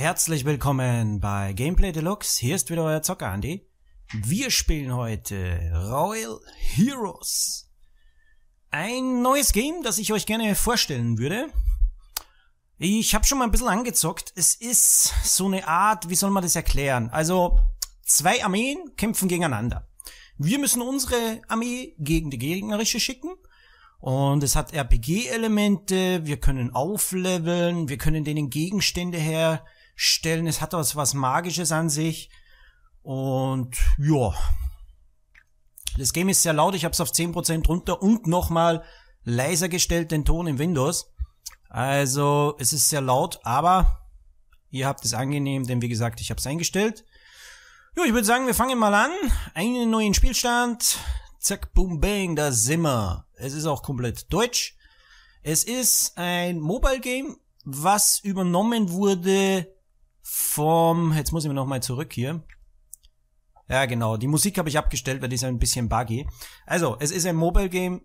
Herzlich willkommen bei Gameplay Deluxe. Hier ist wieder euer Zocker Andy. Wir spielen heute Royal Heroes. Ein neues Game, das ich euch gerne vorstellen würde. Ich habe schon mal ein bisschen angezockt. Es ist so eine Art, wie soll man das erklären? Also zwei Armeen kämpfen gegeneinander. Wir müssen unsere Armee gegen die gegnerische schicken und es hat RPG-Elemente, wir können aufleveln, wir können denen Gegenstände her stellen. Es hat was, was Magisches an sich. Und ja. Das Game ist sehr laut, ich habe es auf 10% runter und nochmal leiser gestellt, den Ton im Windows. Also es ist sehr laut, aber ihr habt es angenehm, denn wie gesagt, ich habe es eingestellt. Ja, ich würde sagen, wir fangen mal an. Einen neuen Spielstand. Zack, boom, bang, da sind wir. Es ist auch komplett deutsch. Es ist ein Mobile Game, was übernommen wurde vom, jetzt muss ich mir nochmal zurück hier. Ja, genau. Die Musik habe ich abgestellt, weil die ist ein bisschen buggy. Also, es ist ein Mobile Game,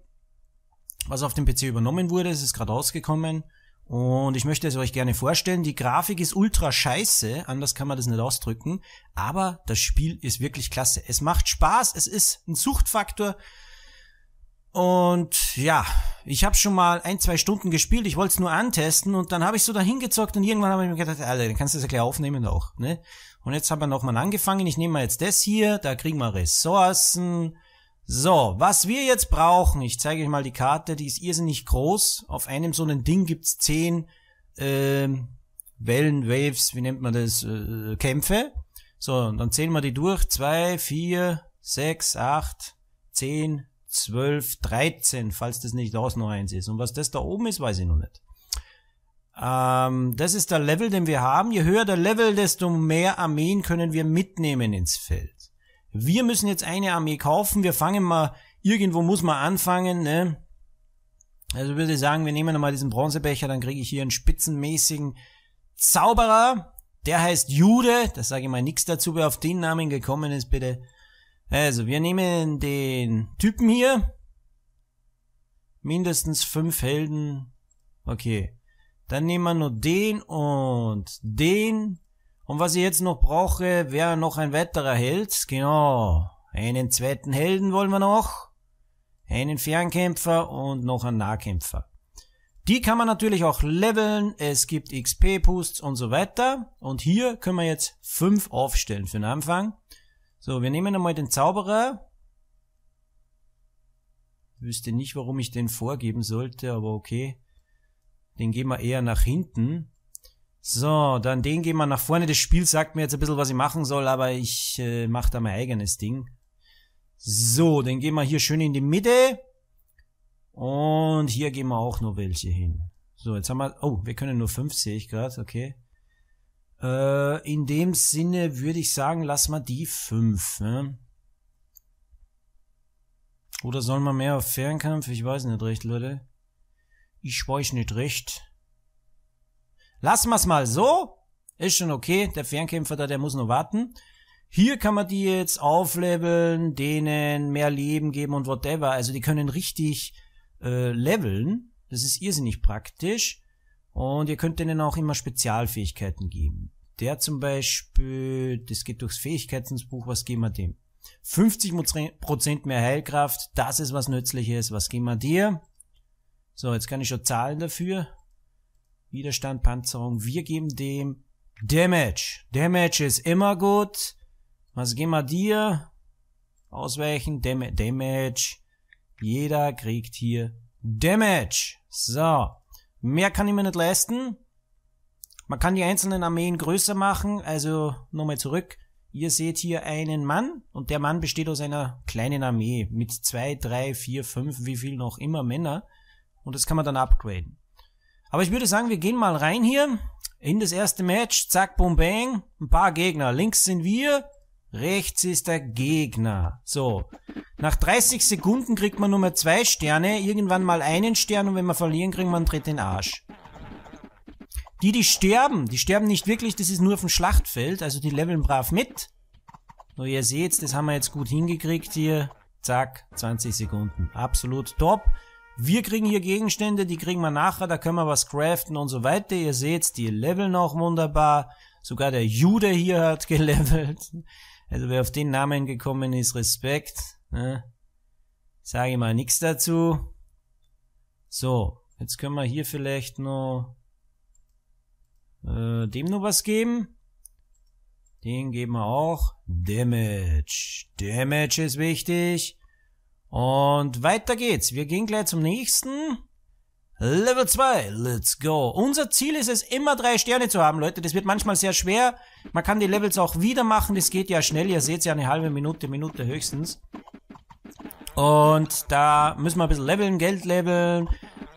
was auf dem PC übernommen wurde. Es ist gerade rausgekommen. Und ich möchte es euch gerne vorstellen. Die Grafik ist ultra scheiße, anders kann man das nicht ausdrücken. Aber das Spiel ist wirklich klasse. Es macht Spaß, es ist ein Suchtfaktor. Und ja, ich habe schon mal ein, zwei Stunden gespielt, ich wollte es nur antesten und dann habe ich so dahin gezockt und irgendwann habe ich mir gedacht, Alter, dann kannst du das ja gleich aufnehmen auch, ne? Und jetzt haben wir nochmal angefangen, ich nehme mal jetzt das hier, da kriegen wir Ressourcen. So, was wir jetzt brauchen, ich zeige euch mal die Karte, die ist irrsinnig groß. Auf einem so einem Ding gibt's zehn ähm, Wellen, Waves, wie nennt man das, äh, äh Kämpfe. So, und dann zählen wir die durch. Zwei, vier, sechs, acht, zehn, 12, 13, falls das nicht draußen noch eins ist. Und was das da oben ist, weiß ich noch nicht. Ähm, das ist der Level, den wir haben. Je höher der Level, desto mehr Armeen können wir mitnehmen ins Feld. Wir müssen jetzt eine Armee kaufen. Wir fangen mal, irgendwo muss man anfangen. Ne? Also würde ich sagen, wir nehmen nochmal diesen Bronzebecher, dann kriege ich hier einen spitzenmäßigen Zauberer. Der heißt Jude. Das sage ich mal nichts dazu, wer auf den Namen gekommen ist, bitte. Also, wir nehmen den Typen hier. Mindestens fünf Helden. Okay. Dann nehmen wir nur den und den. Und was ich jetzt noch brauche, wäre noch ein weiterer Held. Genau. Einen zweiten Helden wollen wir noch. Einen Fernkämpfer und noch einen Nahkämpfer. Die kann man natürlich auch leveln. Es gibt xp pusts und so weiter. Und hier können wir jetzt fünf aufstellen für den Anfang. So, wir nehmen einmal den Zauberer. Ich wüsste nicht, warum ich den vorgeben sollte, aber okay. Den gehen wir eher nach hinten. So, dann den gehen wir nach vorne. Das Spiel sagt mir jetzt ein bisschen, was ich machen soll, aber ich äh, mache da mein eigenes Ding. So, den gehen wir hier schön in die Mitte. Und hier gehen wir auch noch welche hin. So, jetzt haben wir... Oh, wir können nur fünf, sehe ich gerade. Okay. Äh, in dem Sinne würde ich sagen, lass mal die 5. Ne? Oder soll man mehr auf Fernkampf? Ich weiß nicht recht, Leute. Ich weiß nicht recht. Lass wir mal so. Ist schon okay. Der Fernkämpfer da, der muss nur warten. Hier kann man die jetzt aufleveln, denen mehr Leben geben und whatever. Also die können richtig äh, leveln. Das ist irrsinnig praktisch. Und ihr könnt denen auch immer Spezialfähigkeiten geben. Der zum Beispiel, das geht durchs Fähigkeitsbuch, was geben wir dem? 50% mehr Heilkraft, das ist was Nützliches, was geben wir dir? So, jetzt kann ich schon zahlen dafür. Widerstand, Panzerung, wir geben dem Damage. Damage ist immer gut. Was geben wir dir? Ausweichen, Dam Damage. Jeder kriegt hier Damage. So. Mehr kann ich mir nicht leisten. Man kann die einzelnen Armeen größer machen. Also nochmal zurück. Ihr seht hier einen Mann und der Mann besteht aus einer kleinen Armee mit zwei, drei, vier, fünf, wie viel noch immer Männer. Und das kann man dann upgraden. Aber ich würde sagen, wir gehen mal rein hier in das erste Match. Zack, boom, bang. Ein paar Gegner. Links sind wir, Rechts ist der Gegner. So. Nach 30 Sekunden kriegt man nur mehr zwei Sterne, irgendwann mal einen Stern und wenn wir verlieren, kriegen wir einen dritten Arsch. Die, die sterben, die sterben nicht wirklich, das ist nur auf dem Schlachtfeld, also die leveln brav mit. Nur ihr seht, das haben wir jetzt gut hingekriegt hier. Zack, 20 Sekunden. Absolut top. Wir kriegen hier Gegenstände, die kriegen wir nachher, da können wir was craften und so weiter. Ihr seht, die leveln auch wunderbar. Sogar der Jude hier hat gelevelt. Also wer auf den Namen gekommen ist, Respekt. Ne? Sage ich mal nichts dazu. So, jetzt können wir hier vielleicht noch äh, dem noch was geben. Den geben wir auch. Damage. Damage ist wichtig. Und weiter geht's. Wir gehen gleich zum nächsten. Level 2, let's go. Unser Ziel ist es, immer drei Sterne zu haben, Leute. Das wird manchmal sehr schwer. Man kann die Levels auch wieder machen. Das geht ja schnell. Ihr seht ja eine halbe Minute, Minute höchstens. Und da müssen wir ein bisschen leveln, Geld leveln,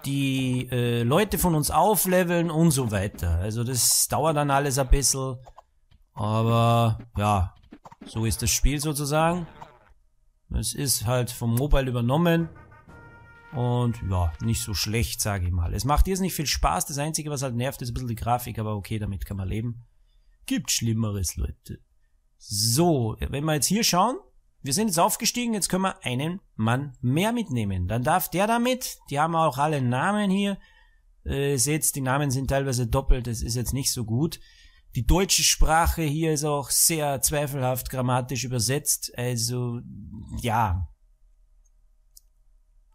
die äh, Leute von uns aufleveln und so weiter. Also das dauert dann alles ein bisschen. Aber ja, so ist das Spiel sozusagen. Es ist halt vom Mobile übernommen. Und ja, nicht so schlecht, sage ich mal. Es macht jetzt nicht viel Spaß. Das Einzige, was halt nervt, ist ein bisschen die Grafik, aber okay, damit kann man leben. Gibt Schlimmeres, Leute. So, wenn wir jetzt hier schauen, wir sind jetzt aufgestiegen, jetzt können wir einen Mann mehr mitnehmen. Dann darf der damit, die haben auch alle Namen hier. Äh, seht, die Namen sind teilweise doppelt, das ist jetzt nicht so gut. Die deutsche Sprache hier ist auch sehr zweifelhaft grammatisch übersetzt. Also, ja,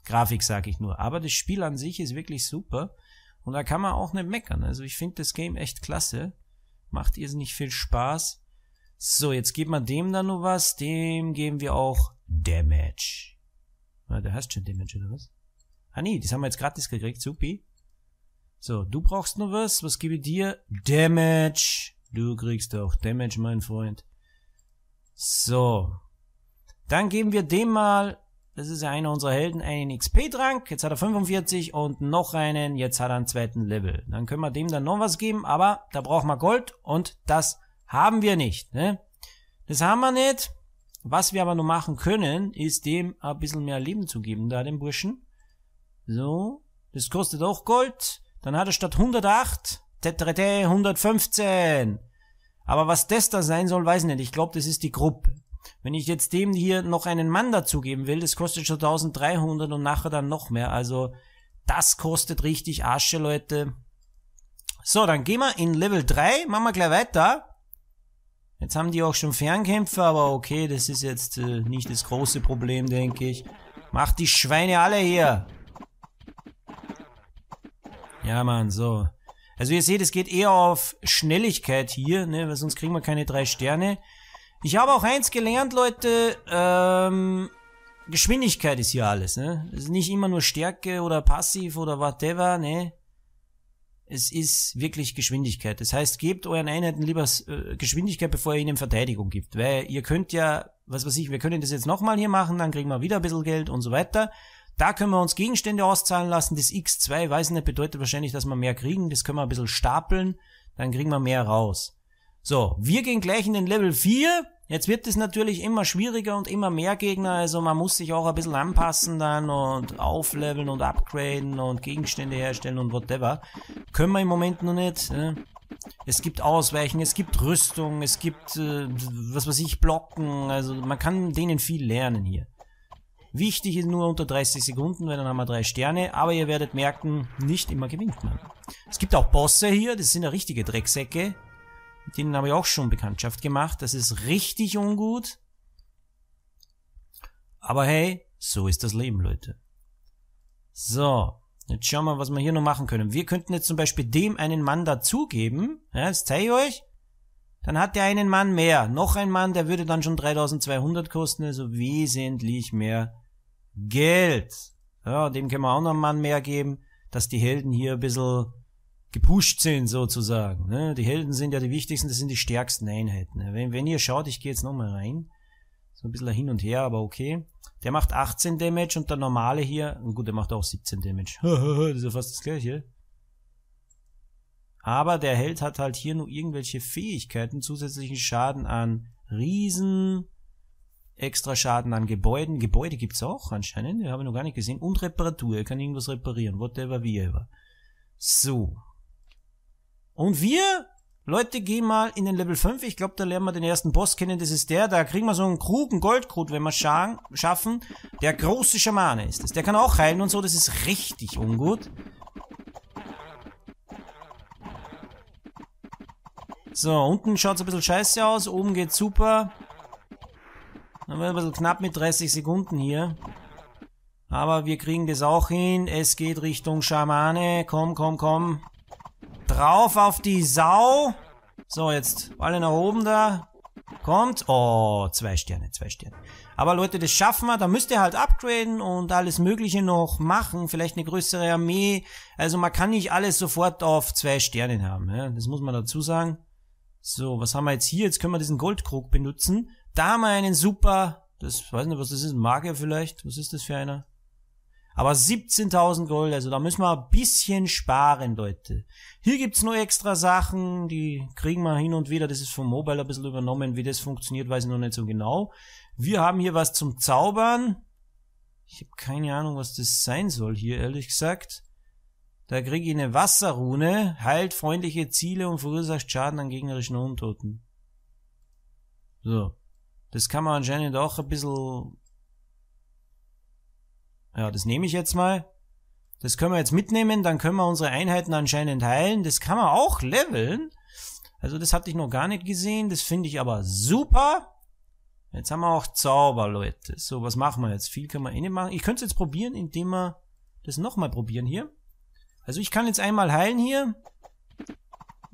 Grafik sage ich nur. Aber das Spiel an sich ist wirklich super und da kann man auch nicht meckern. Also ich finde das Game echt klasse. Macht irrsinnig viel Spaß. So, jetzt geben wir dem dann nur was. Dem geben wir auch Damage. Ah, der heißt schon Damage, oder was? Ah nee, das haben wir jetzt gratis gekriegt, supi. So, du brauchst nur was. Was gebe ich dir? Damage. Du kriegst auch Damage, mein Freund. So. Dann geben wir dem mal das ist ja einer unserer Helden, einen XP-Trank. Jetzt hat er 45 und noch einen. Jetzt hat er einen zweiten Level. Dann können wir dem dann noch was geben, aber da brauchen wir Gold und das haben wir nicht. Ne? Das haben wir nicht. Was wir aber nur machen können, ist dem ein bisschen mehr Leben zu geben, da dem Burschen. So, das kostet auch Gold. Dann hat er statt 108, tetrete, 115. Aber was das da sein soll, weiß ich nicht. Ich glaube, das ist die Gruppe. Wenn ich jetzt dem hier noch einen Mann dazugeben will, das kostet schon 1300 und nachher dann noch mehr. Also das kostet richtig Asche, Leute. So, dann gehen wir in Level 3, machen wir gleich weiter. Jetzt haben die auch schon Fernkämpfer, aber okay, das ist jetzt äh, nicht das große Problem, denke ich. Macht die Schweine alle hier. Ja, Mann, so. Also ihr seht, es geht eher auf Schnelligkeit hier, ne, weil sonst kriegen wir keine drei Sterne. Ich habe auch eins gelernt, Leute, ähm, Geschwindigkeit ist hier alles, ne? Es ist nicht immer nur Stärke oder Passiv oder whatever, ne? Es ist wirklich Geschwindigkeit. Das heißt, gebt euren Einheiten lieber äh, Geschwindigkeit, bevor ihr ihnen Verteidigung gibt. Weil ihr könnt ja, was weiß ich, wir können das jetzt nochmal hier machen, dann kriegen wir wieder ein bisschen Geld und so weiter. Da können wir uns Gegenstände auszahlen lassen. Das X2, weiß nicht, bedeutet wahrscheinlich, dass wir mehr kriegen. Das können wir ein bisschen stapeln, dann kriegen wir mehr raus. So, wir gehen gleich in den Level 4. Jetzt wird es natürlich immer schwieriger und immer mehr Gegner, also man muss sich auch ein bisschen anpassen dann und aufleveln und upgraden und Gegenstände herstellen und whatever. Können wir im Moment noch nicht. Äh. Es gibt Ausweichen, es gibt Rüstung, es gibt, äh, was weiß ich, Blocken. Also man kann denen viel lernen hier. Wichtig ist nur unter 30 Sekunden, weil dann haben wir drei Sterne. Aber ihr werdet merken, nicht immer gewinnt man. Es gibt auch Bosse hier, das sind ja richtige Drecksäcke denen habe ich auch schon Bekanntschaft gemacht. Das ist richtig ungut. Aber hey, so ist das Leben, Leute. So, jetzt schauen wir, was wir hier noch machen können. Wir könnten jetzt zum Beispiel dem einen Mann dazugeben. Ja, das zeige ich euch. Dann hat der einen Mann mehr. Noch ein Mann, der würde dann schon 3200 kosten, also wesentlich mehr Geld. Ja, dem können wir auch noch einen Mann mehr geben, dass die Helden hier ein bisschen gepusht sind sozusagen. Ne? Die Helden sind ja die wichtigsten, das sind die stärksten Einheiten. Ne? Wenn, wenn ihr schaut, ich gehe jetzt nochmal rein. So ein bisschen hin und her, aber okay. Der macht 18 Damage und der normale hier, gut, der macht auch 17 Damage. das ist ja fast das gleiche. Aber der Held hat halt hier nur irgendwelche Fähigkeiten, zusätzlichen Schaden an Riesen, extra Schaden an Gebäuden. Gebäude gibt's auch anscheinend, die habe ich noch gar nicht gesehen. Und Reparatur, er kann irgendwas reparieren, whatever, wie ever. So, und wir, Leute, gehen mal in den Level 5. Ich glaube, da lernen wir den ersten Boss kennen. Das ist der. Da kriegen wir so einen Krug, einen Goldkrug, wenn wir scha schaffen. Der große Schamane ist das. Der kann auch heilen und so. Das ist richtig ungut. So, unten schaut es ein bisschen scheiße aus. Oben geht super. Dann wird ein bisschen knapp mit 30 Sekunden hier. Aber wir kriegen das auch hin. Es geht Richtung Schamane. Komm, komm, komm. Drauf auf die Sau. So, jetzt alle nach oben da. Kommt. Oh, zwei Sterne, zwei Sterne. Aber Leute, das schaffen wir. Da müsst ihr halt upgraden und alles Mögliche noch machen. Vielleicht eine größere Armee. Also man kann nicht alles sofort auf zwei Sternen haben. Ja? Das muss man dazu sagen. So, was haben wir jetzt hier? Jetzt können wir diesen Goldkrug benutzen. Da haben wir einen super... Das weiß nicht, was das ist. Magier vielleicht? Was ist das für einer? Aber 17.000 Gold, also da müssen wir ein bisschen sparen, Leute. Hier gibt's nur extra Sachen, die kriegen wir hin und wieder. Das ist vom Mobile ein bisschen übernommen. Wie das funktioniert, weiß ich noch nicht so genau. Wir haben hier was zum Zaubern. Ich habe keine Ahnung, was das sein soll hier, ehrlich gesagt. Da kriege ich eine Wasserrune, heilt freundliche Ziele und verursacht Schaden an gegnerischen Untoten. So. Das kann man anscheinend auch ein bisschen ja, das nehme ich jetzt mal. Das können wir jetzt mitnehmen, dann können wir unsere Einheiten anscheinend heilen. Das kann man auch leveln. Also das hatte ich noch gar nicht gesehen. Das finde ich aber super. Jetzt haben wir auch Zauber, Leute. So, was machen wir jetzt? Viel können wir eh nicht machen. Ich könnte es jetzt probieren, indem wir das nochmal probieren hier. Also ich kann jetzt einmal heilen hier.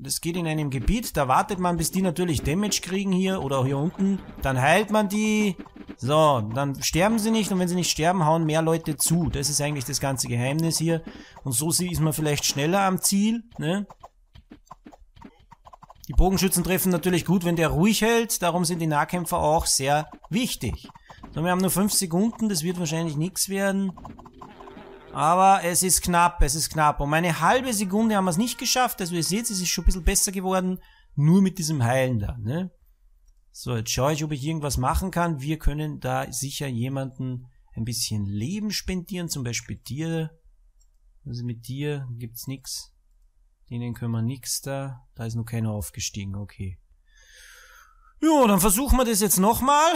Das geht in einem Gebiet, da wartet man, bis die natürlich Damage kriegen hier oder hier unten. Dann heilt man die. So, dann sterben sie nicht und wenn sie nicht sterben, hauen mehr Leute zu. Das ist eigentlich das ganze Geheimnis hier. Und so ist man vielleicht schneller am Ziel, ne? Die Bogenschützen treffen natürlich gut, wenn der ruhig hält. Darum sind die Nahkämpfer auch sehr wichtig. So, wir haben nur 5 Sekunden, das wird wahrscheinlich nichts werden. Aber es ist knapp, es ist knapp. Um eine halbe Sekunde haben wir es nicht geschafft. Also ihr seht, es ist schon ein bisschen besser geworden. Nur mit diesem Heilen da, ne? So, jetzt schaue ich, ob ich irgendwas machen kann. Wir können da sicher jemanden ein bisschen Leben spendieren. Zum Beispiel dir. Also mit dir gibt's nix. Denen können wir nix da. Da ist noch keiner aufgestiegen, okay. Jo, dann versuchen wir das jetzt nochmal.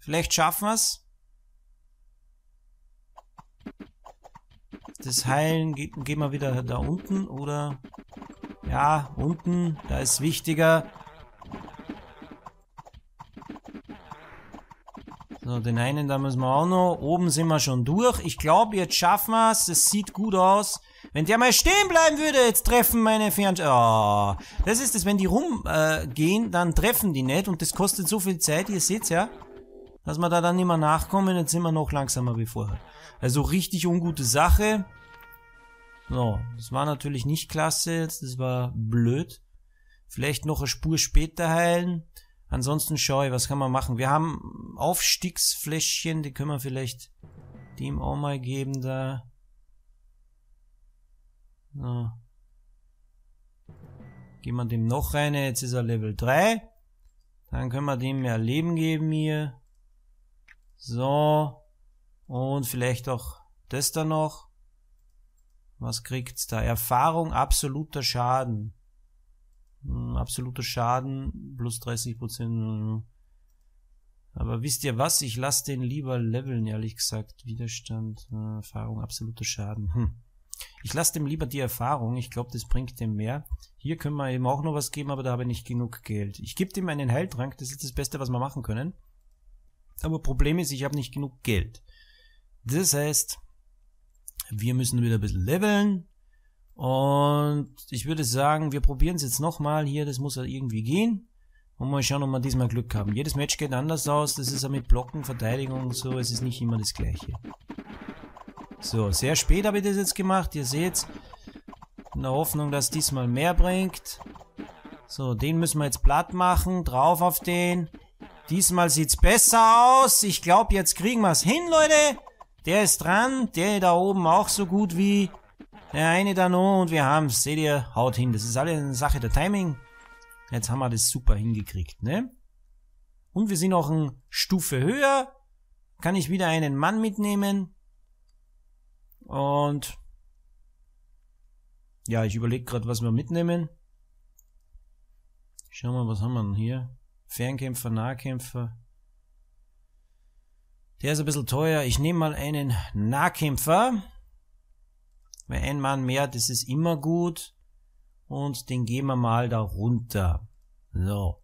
Vielleicht schaffen wir's. das Heilen geht, gehen wir wieder da unten oder... Ja, unten, da ist wichtiger. So, den einen, da müssen wir auch noch. Oben sind wir schon durch. Ich glaube, jetzt schaffen wir es. Das sieht gut aus. Wenn der mal stehen bleiben würde, jetzt treffen meine Fernsch... Ah, oh, das ist es, wenn die rumgehen, äh, dann treffen die nicht. Und das kostet so viel Zeit, ihr seht's ja dass wir da dann nicht mehr nachkommen, jetzt sind wir noch langsamer wie vorher. Also richtig ungute Sache. So, das war natürlich nicht klasse das war blöd. Vielleicht noch eine Spur später heilen. Ansonsten schau ich, was kann man machen. Wir haben Aufstiegsfläschchen, die können wir vielleicht dem auch mal geben da. So. Geben wir dem noch rein, jetzt ist er Level 3. Dann können wir dem mehr Leben geben hier. So. Und vielleicht auch das da noch. Was kriegt's da? Erfahrung, absoluter Schaden. Hm, absoluter Schaden, plus 30%. Aber wisst ihr was? Ich lasse den lieber leveln, ehrlich gesagt. Widerstand, äh, Erfahrung, absoluter Schaden. Hm. Ich lasse dem lieber die Erfahrung. Ich glaube, das bringt dem mehr. Hier können wir ihm auch noch was geben, aber da habe ich nicht genug Geld. Ich gebe dem einen Heiltrank. Das ist das Beste, was wir machen können. Aber Problem ist, ich habe nicht genug Geld. Das heißt, wir müssen wieder ein bisschen leveln. Und ich würde sagen, wir probieren es jetzt nochmal hier. Das muss ja halt irgendwie gehen. Und mal schauen, ob wir diesmal Glück haben. Jedes Match geht anders aus. Das ist ja mit Blocken, Verteidigung und so. Es ist nicht immer das Gleiche. So, sehr spät habe ich das jetzt gemacht. Ihr seht's. In der Hoffnung, dass diesmal mehr bringt. So, den müssen wir jetzt platt machen. Drauf auf den. Diesmal sieht's besser aus. Ich glaube, jetzt kriegen wir's hin, Leute. Der ist dran. Der da oben auch so gut wie der eine da noch. Und wir haben's. Seht ihr? Haut hin. Das ist alles eine Sache der Timing. Jetzt haben wir das super hingekriegt, ne? Und wir sind auch eine Stufe höher. Kann ich wieder einen Mann mitnehmen. Und... Ja, ich überlege gerade, was wir mitnehmen. Schauen wir, was haben wir denn hier? Fernkämpfer, Nahkämpfer. Der ist ein bisschen teuer. Ich nehme mal einen Nahkämpfer. Weil ein Mann mehr, das ist immer gut. Und den gehen wir mal da runter. So.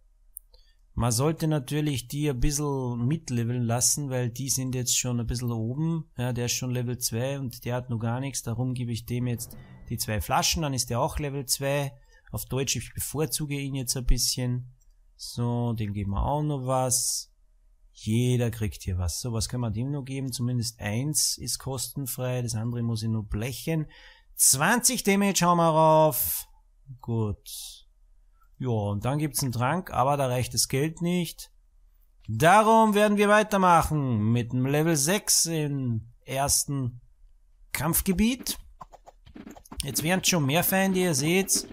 Man sollte natürlich die ein bisschen mitleveln lassen, weil die sind jetzt schon ein bisschen oben. Ja, der ist schon Level 2 und der hat noch gar nichts. Darum gebe ich dem jetzt die zwei Flaschen. Dann ist der auch Level 2. Auf Deutsch, ich bevorzuge ihn jetzt ein bisschen. So, den geben wir auch noch was. Jeder kriegt hier was. So, was können wir dem noch geben? Zumindest eins ist kostenfrei, das andere muss ich nur blechen. 20 Damage haben wir rauf. Gut. Ja, und dann gibt's einen Trank, aber da reicht das Geld nicht. Darum werden wir weitermachen mit dem Level 6 im ersten Kampfgebiet. Jetzt wären schon mehr Feinde, ihr seht's.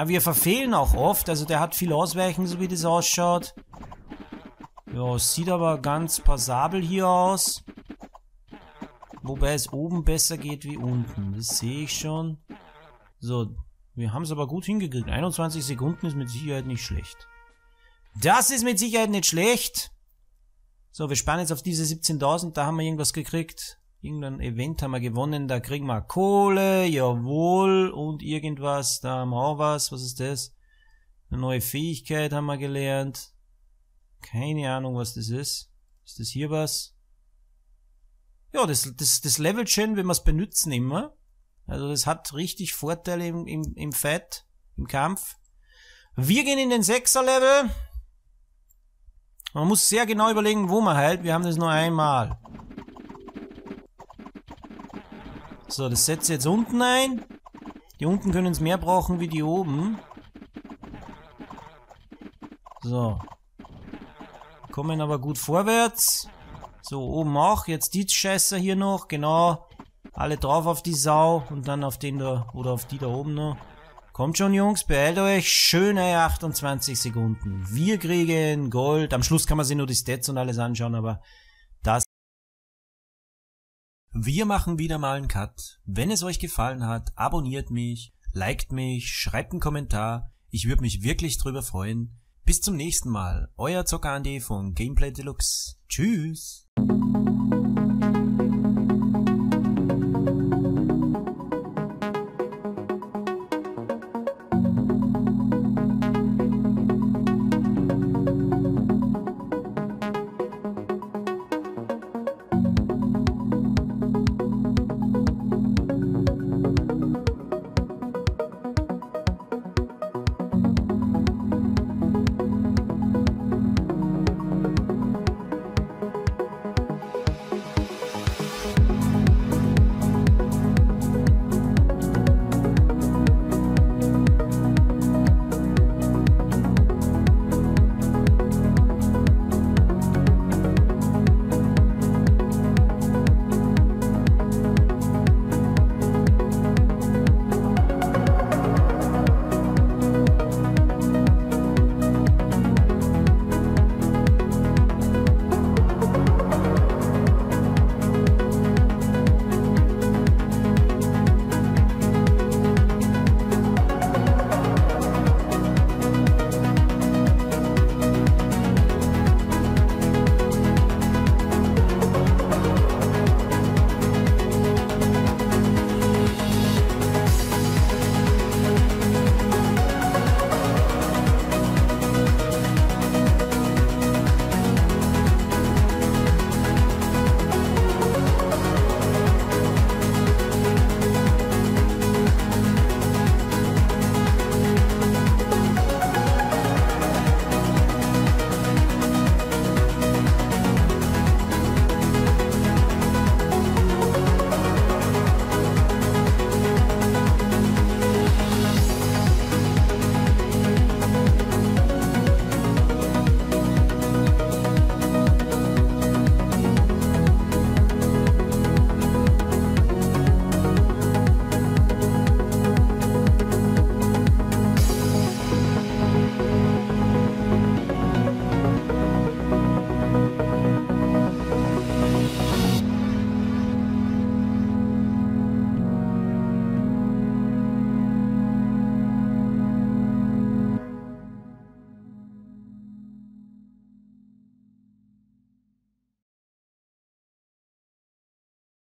Ja, wir verfehlen auch oft. Also der hat viel Ausweichen, so wie das ausschaut. Ja, sieht aber ganz passabel hier aus. Wobei es oben besser geht wie unten. Das sehe ich schon. So, wir haben es aber gut hingekriegt. 21 Sekunden ist mit Sicherheit nicht schlecht. Das ist mit Sicherheit nicht schlecht. So, wir sparen jetzt auf diese 17.000. Da haben wir irgendwas gekriegt. Irgendein Event haben wir gewonnen, da kriegen wir Kohle, jawohl, und irgendwas, da haben wir auch was, was ist das? Eine neue Fähigkeit haben wir gelernt. Keine Ahnung, was das ist. Ist das hier was? Ja, das, das, das levelt schön, wenn wir es benutzen immer. Also das hat richtig Vorteile im, im, im Fight, im Kampf. Wir gehen in den 6er Level. Man muss sehr genau überlegen, wo man heilt. Wir haben das nur einmal. So, das setze ich jetzt unten ein. Die unten können es mehr brauchen wie die oben. So. Kommen aber gut vorwärts. So, oben auch. Jetzt die Scheiße hier noch. Genau. Alle drauf auf die Sau. Und dann auf den da, oder auf die da oben noch. Kommt schon, Jungs. Beeilt euch. Schöne 28 Sekunden. Wir kriegen Gold. Am Schluss kann man sich nur die Stats und alles anschauen, aber wir machen wieder mal einen Cut. Wenn es euch gefallen hat, abonniert mich, liked mich, schreibt einen Kommentar. Ich würde mich wirklich drüber freuen. Bis zum nächsten Mal. Euer Zocker Andy von Gameplay Deluxe. Tschüss.